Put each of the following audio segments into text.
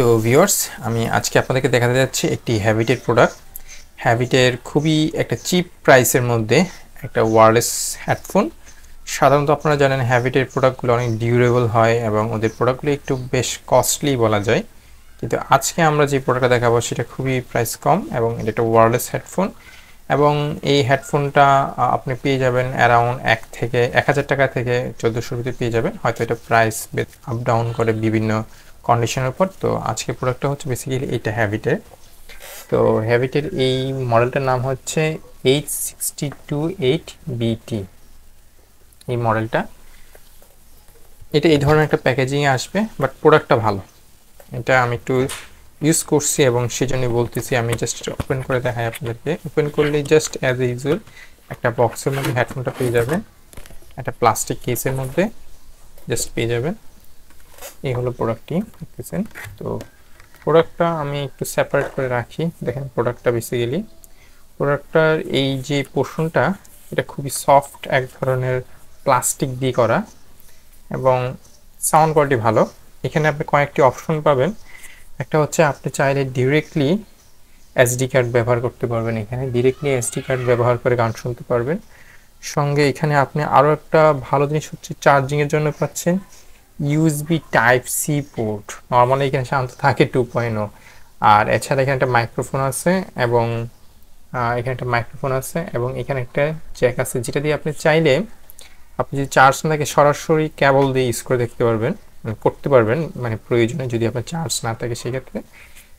তো ভিউয়ার্স আমি আজকে আপনাদেরকে দেখাতে যাচ্ছি একটি হ্যাবিটের প্রোডাক্ট হ্যাবিটের খুবই একটা চিপ প্রাইসের মধ্যে একটা ওয়ারলেস হেডফোন সাধারণত আপনারা জানেন হ্যাবিটের প্রোডাক্টগুলো অনেক ডিউরেবল হয় এবং ওদের প্রোডাক্টগুলো একটু বেশ কস্টলি বলা যায় কিন্তু আজকে আমরা যে প্রোডাক্টটা দেখাবো সেটা খুবই প্রাইস কম এবং এটা একটা ওয়ারলেস হেডফোন এবং এই হেডফোনটা আপনি পেয়ে যাবেন অ্যারাউন্ড এক থেকে এক হাজার টাকা থেকে চোদ্দোশোর ভিতরে পেয়ে যাবেন হয়তো এটা প্রাইস আপ ডাউন করে বিভিন্ন কন্ডিশনের উপর তো আজকে প্রোডাক্টটা হচ্ছে বেসিক্যালি এইটা হ্যাবিটের তো হ্যাবিটের এই মডেলটার নাম হচ্ছে এইচ সিক্সটি টু এইট বিটি এই মডেলটা এটা এই ধরনের একটা প্যাকেজিংয়ে আসবে বাট প্রোডাক্টটা ভালো এটা আমি একটু ইউজ করছি এবং সেজন্য বলতেছি আমি জাস্ট ওপেন করে দেখাই আপনাদেরকে ওপেন করলে জাস্ট অ্যাজ এ ইউজুয়াল একটা বক্সের মধ্যে হেডফোনটা পেয়ে যাবেন একটা প্লাস্টিক কেসের মধ্যে জাস্ট পেয়ে যাবেন এই হলো প্রোডাক্টটি দেখতেছেন তো প্রোডাক্টটা আমি একটু সেপারেট করে রাখি দেখেন প্রোডাক্টটা বেসিক্যালি প্রোডাক্টটার এই যে পোর্শনটা এটা খুবই সফট এক ধরনের প্লাস্টিক দিয়ে করা এবং সাউন্ড কোয়ালিটি ভালো এখানে আপনি কয়েকটি অপশন পাবেন একটা হচ্ছে আপনি চাইলে ডিরেক্টলি এসডি কার্ড ব্যবহার করতে পারবেন এখানে ডিরেক্টলি এসডি কার্ড ব্যবহার করে গান শুনতে পারবেন সঙ্গে এখানে আপনি আরও একটা ভালো জিনিস হচ্ছে চার্জিংয়ের জন্য পাচ্ছেন USB type C port normally এখানে সাধারণত থাকে টু পয়েন্ট oh। আর এছাড়া এখানে একটা মাইক্রোফোন আছে এবং এখানে একটা মাইক্রোফোন আছে এবং এখানে একটা জ্যাক আছে যেটা দিয়ে আপনি চাইলে আপনি যদি চার্জ না থাকে সরাসরি ক্যাবল দিয়ে ইউজ করে দেখতে পারবেন মানে করতে পারবেন মানে প্রয়োজনে যদি আপনার চার্জ না থাকে সেক্ষেত্রে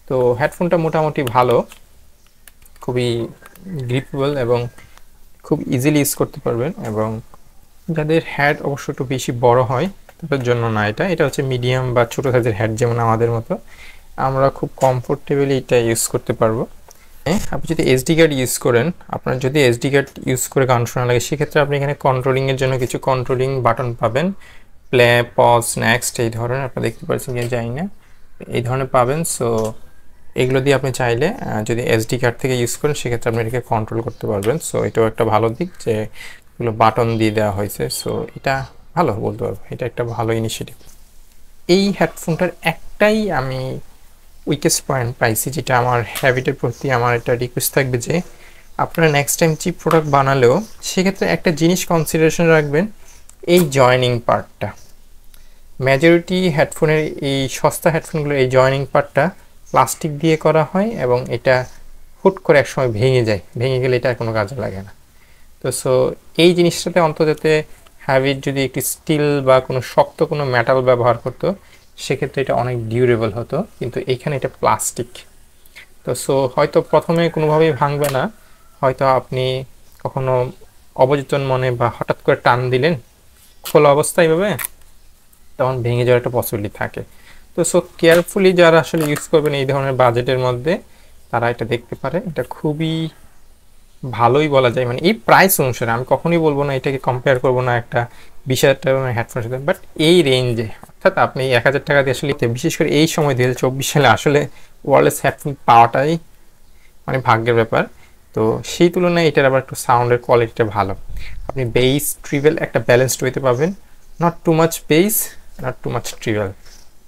তো হেডফোনটা মোটামুটি ভালো খুবই গ্রিপেবল এবং খুব ইজিলি ইউজ করতে পারবেন এবং যাদের হ্যাড অবশ্য একটু বেশি বড় হয় জন্য না এটা এটা হচ্ছে মিডিয়াম বা ছোটো সাইজের হ্যাট যেমন আমাদের মতো আমরা খুব কমফোর্টেবলি এটা ইউজ করতে পারবো আপনি যদি এসডি কার্ড ইউজ করেন আপনার যদি এসডি কার্ড ইউজ করে গান শোনা লাগে সেক্ষেত্রে আপনি এখানে কন্ট্রোলিংয়ের জন্য কিছু কন্ট্রোলিং বাটন পাবেন প্লে পজ নেক্সট এই ধরনের আপনার দেখতে পাচ্ছেন যে যাই না এই ধরনের পাবেন সো এগুলো দিয়ে আপনি চাইলে যদি এসডি কার্ড থেকে ইউজ করেন সেক্ষেত্রে আপনি এটাকে কন্ট্রোল করতে পারবেন সো এটাও একটা ভালো দিক যে এগুলো বাটন দিয়ে দেওয়া হয়েছে সো এটা ভালো বলতে পারবো এটা একটা ভালো ইনিশিয়েটিভ এই হেডফোনটার একটাই আমি উইকেস্ট পয়েন্ট পাইছি যেটা আমার হ্যাবিটের প্রতি আমার একটা রিকোয়েস্ট থাকবে যে আপনারা নেক্সট টাইম চিপ প্রোডাক্ট বানালেও সেক্ষেত্রে একটা জিনিস কনসিডারেশন রাখবেন এই জয়নিং পার্টটা মেজরিটি হেডফোনের এই সস্তা হেডফোনগুলোর এই জয়নিং পার্টটা প্লাস্টিক দিয়ে করা হয় এবং এটা হুট করে একসময় ভেঙে যায় ভেঙে গেলে এটা কোনো কাজে লাগে না তো সো এই জিনিসটাতে অন্তত হ্যাভিট যদি একটি স্টিল বা কোনো শক্ত কোনো মেটাল ব্যবহার করতো সেক্ষেত্রে এটা অনেক ডিউরেবল হতো কিন্তু এখানে এটা প্লাস্টিক তো সো হয়তো প্রথমে কোনোভাবেই ভাঙবে না হয়তো আপনি কখনো অবচেতন মনে বা হঠাৎ করে টান দিলেন খোলা অবস্থায় এভাবে তখন ভেঙে যাওয়ার একটা পসিবিলিটি থাকে তো সো কেয়ারফুলি যারা আসলে ইউজ করবেন এই ধরনের বাজেটের মধ্যে তারা এটা দেখতে পারে এটা খুবই ভালোই বলা যায় মানে এই প্রাইস অনুসারে আমি কখনোই বলবো না এটাকে কম্পেয়ার করবো না একটা বিশ হাজার টাকার হেডফোনের সাথে বাট এই রেঞ্জে অর্থাৎ আপনি এক হাজার টাকা দিয়ে আসলে বিশেষ করে এই সময় দিয়ে চব্বিশ সালে আসলে ওয়ারলেস হেডফোন পাওয়াটাই মানে ভাগ্যের ব্যাপার তো সেই তুলনায় এটার আবার একটু সাউন্ডের কোয়ালিটিটা ভালো আপনি বেস ট্রিভেল একটা ব্যালেন্সড হইতে পাবেন not too much bass not too much treble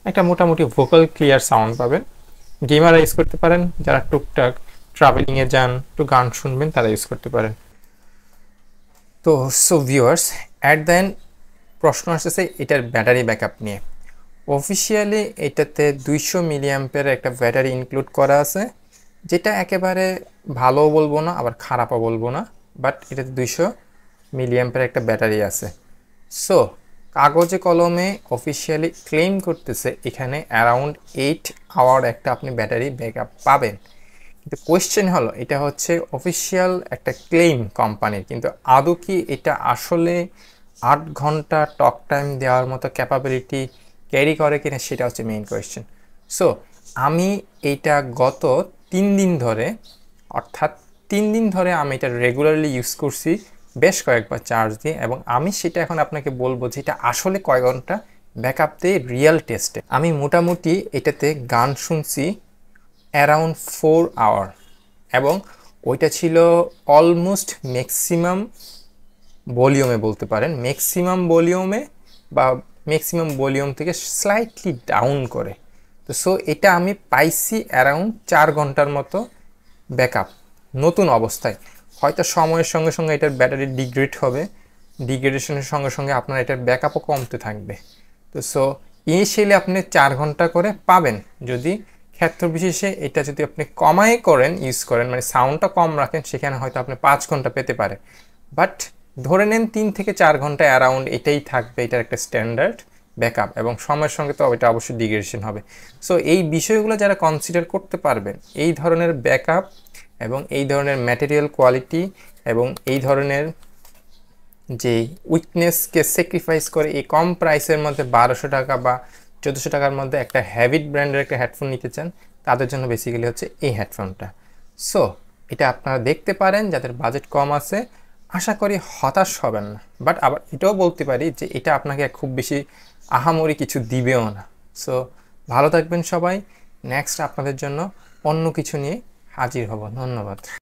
একটা মোটামুটি ভোকাল ক্লিয়ার সাউন্ড পাবেন গেমার ইউজ করতে পারেন যারা টুকটাক ট্রাভেলিংয়ে যান একটু গান শুনবেন তারা ইউজ করতে পারেন তো সো ভিউয়ার্স অ্যাট এন্ড প্রশ্ন আসতেছে এটার ব্যাটারি ব্যাকআপ নিয়ে অফিসিয়ালি এটাতে দুইশো মিলিয়াম্পের একটা ব্যাটারি ইনক্লুড করা আছে যেটা একেবারে ভালো বলবো না আবার খারাপও বলবো না বাট এটাতে দুইশো মিলিয়াম্পের একটা ব্যাটারি আছে সো কাগজে কলমে অফিসিয়ালি ক্লেম করতেছে এখানে অ্যারাউন্ড এইট আওয়ার একটা আপনি ব্যাটারি ব্যাকআপ পাবেন কিন্তু কোয়েশ্চেন হলো এটা হচ্ছে অফিসিয়াল একটা ক্লেম কোম্পানির কিন্তু আদৌ কি এটা আসলে আট ঘন্টা টক টাইম দেওয়ার মতো ক্যাপাবিলিটি ক্যারি করে কিনা সেটা হচ্ছে মেইন কোয়েশ্চেন সো আমি এটা গত তিন দিন ধরে অর্থাৎ তিন দিন ধরে আমি এটা রেগুলারলি ইউজ করছি বেশ কয়েকবার চার্জ দিয়ে এবং আমি সেটা এখন আপনাকে বলবো যে এটা আসলে কয় ঘন্টা ব্যাকআপ দিয়ে রিয়েল টেস্টে আমি মোটামুটি এটাতে গান শুনছি অ্যারাউন্ড ফোর আওয়ার এবং ওইটা ছিল অলমোস্ট ম্যাক্সিমাম ভলিউমে বলতে পারেন ম্যাক্সিমাম ভলিউমে বা ম্যাক্সিমাম ভলিউম থেকে স্লাইটলি ডাউন করে তো সো এটা আমি পাইছি অ্যারাউন্ড চার ঘন্টার মতো ব্যাকআপ নতুন অবস্থায় হয়তো সময়ের সঙ্গে সঙ্গে এটার ব্যাটারি ডিগ্রেড হবে ডিগ্রেডেশনের সঙ্গে সঙ্গে আপনার এটার ব্যাকআপও কমতে থাকবে তো সো ইনিশিয়ালি আপনি চার ঘন্টা করে পাবেন যদি ক্ষেত্র বিশেষে এটা যদি আপনি কমাই করেন ইউজ করেন মানে সাউন্ডটা কম রাখেন সেখানে হয়তো আপনি পাঁচ ঘন্টা পেতে পারে বাট ধরে নেন তিন থেকে চার ঘন্টা অ্যারাউন্ড এটাই থাকবে এটার একটা স্ট্যান্ডার্ড ব্যাকআপ এবং সময়ের সঙ্গে তো এটা অবশ্যই ডিগ্রেশন হবে সো এই বিষয়গুলো যারা কনসিডার করতে পারবেন এই ধরনের ব্যাকআপ এবং এই ধরনের ম্যাটেরিয়াল কোয়ালিটি এবং এই ধরনের যে উইকনেসকে স্যাক্রিফাইস করে এই কম প্রাইসের মধ্যে বারোশো টাকা বা চোদ্দোশো টাকার মধ্যে একটা হ্যাবিট ব্র্যান্ডের একটা হেডফোন নিতে চান তাদের জন্য বেসিক্যালি হচ্ছে এই হেডফোনটা সো এটা আপনারা দেখতে পারেন যাদের বাজেট কম আছে আশা করি হতাশ হবেন না বাট আবার এটাও বলতে পারি যে এটা আপনাকে খুব বেশি আহামরি কিছু দিবেও না সো ভালো থাকবেন সবাই নেক্সট আপনাদের জন্য অন্য কিছু নিয়ে হাজির হব ধন্যবাদ